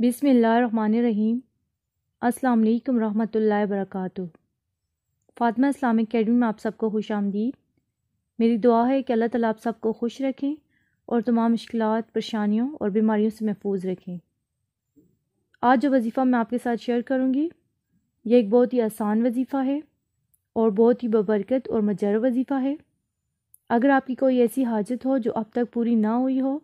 बिसमीम अल्लाम रहमत ला वरक फ़ातिमा इस्लामिक अकेडमी में आप सबको खुश आमदीद मेरी दुआ है कि अल्लाह ताला आप सबको खुश रखें और तमाम मुश्किल परेशानियों और बीमारियों से महफूज रखें आज जो वजीफ़ा मैं आपके साथ शेयर करूँगी यह एक बहुत ही आसान वजीफ़ा है और बहुत ही बबरकत और मजर वजीफ़ा है अगर आपकी कोई ऐसी हाजत हो जो अब तक पूरी ना हुई हो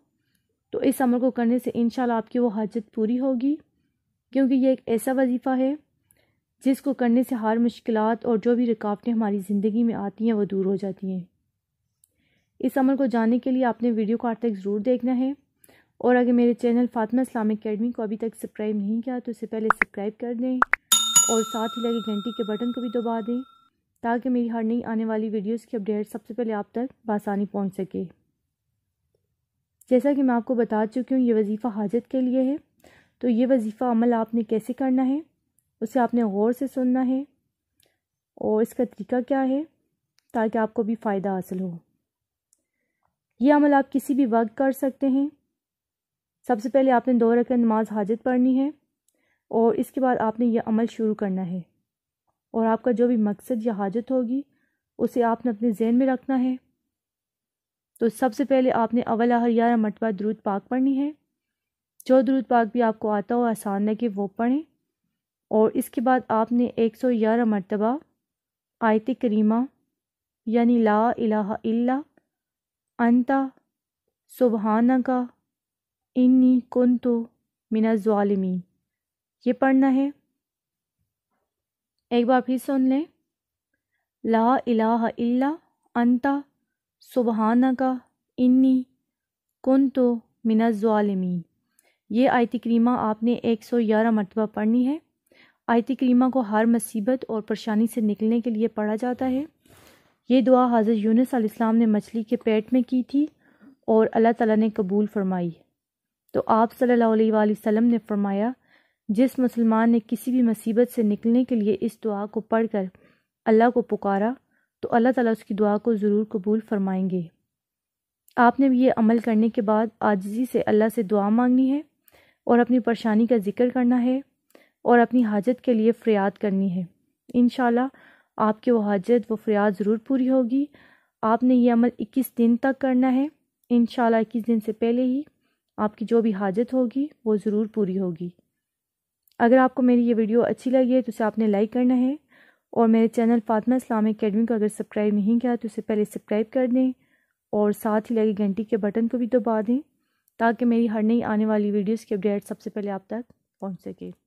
तो इस अमल को करने से इन आपकी वो हाजत पूरी होगी क्योंकि ये एक ऐसा वजीफ़ा है जिसको करने से हर मुश्किल और जो भी रुकावटें हमारी ज़िंदगी में आती हैं वो दूर हो जाती हैं इस अमल को जानने के लिए आपने वीडियो को आज तक ज़रूर देखना है और अगर मेरे चैनल फातिमा इस्लामिक अकेडमी को अभी तक सब्सक्राइब नहीं किया तो इससे पहले सब्सक्राइब कर दें और साथ ही लगे घंटी के बटन को भी दबा दें ताकि मेरी हर नई आने वाली वीडियोस की अपडेट सबसे पहले आप तक बासानी पहुंच सके जैसा कि मैं आपको बता चुकी हूँ ये वजीफ़ा हाजत के लिए है तो ये वजीफ़ा अमल आपने कैसे करना है उसे आपने गौर से सुनना है और इसका तरीका क्या है ताकि आपको भी फ़ायदा हासिल हो यह अमल आप किसी भी वक्त कर सकते हैं सबसे पहले आपने दो रखकर नमाज हाजत पढ़नी है और इसके बाद आपने यह अमल शुरू करना है और आपका जो भी मकसद या हाजत होगी उसे आपने अपने जहन में रखना है तो सबसे पहले आपने अवल हर यार मरतबा दरूद पाक पढ़नी है जो दरूद पाक भी आपको आता हो आसान है कि वो पढ़ें और इसके बाद आपने एक सौ ग्यारह मरतबा आयत करीमा यानी ला इलाहा इल्ला अंता सुबहाना का इन्नी कन तो मिना ालमी ये पढ़ना है एक बार फिर सुन लें ला इलाहा इल्ला अंता सुबहाना का इन्नी कन तो मिनज़ालमीन ये आयत करीमा आपने एक सौ ग्यारह मरतबा पढ़नी है आयत करीमा को हर मुसीबत और परेशानी से निकलने के लिए पढ़ा जाता है ये दुआ हज़रत यूनस अलैहिस्सलाम ने मछली के पेट में की थी और अल्लाह ताला ने कबूल फरमाई तो आप सल्लल्लाहु अलैहि वसल्लम ने फरमाया जिस मुसलमान ने किसी भी मुसीबत से निकलने के लिए इस दुआ को पढ़कर अल्लाह को पुकारा तो अल्लाह ताला उसकी दुआ को ज़रूर कबूल फरमाएंगे आपने ये अमल करने के बाद आजजी से अल्लाह से दुआ मांगनी है और अपनी परेशानी का जिक्र करना है और अपनी हाजत के लिए फ़रियाद करनी है इन आपके वो हाजत व फ़रियाद ज़रूर पूरी होगी आपने ये अमल 21 दिन तक करना है इन शाला इक्कीस दिन से पहले ही आपकी जो भी हाजत होगी वो ज़रूर पूरी होगी अगर आपको मेरी ये वीडियो अच्छी लगी है तो उसे आपने लाइक करना है और मेरे चैनल फातमा इस्लामी अकेडमी को अगर सब्सक्राइब नहीं किया तो उसे पहले सब्सक्राइब कर दें और साथ ही लगे घंटी के बटन को भी दबा दें ताकि मेरी हर नई आने वाली वीडियोस की अपडेट सबसे पहले आप तक पहुंच सके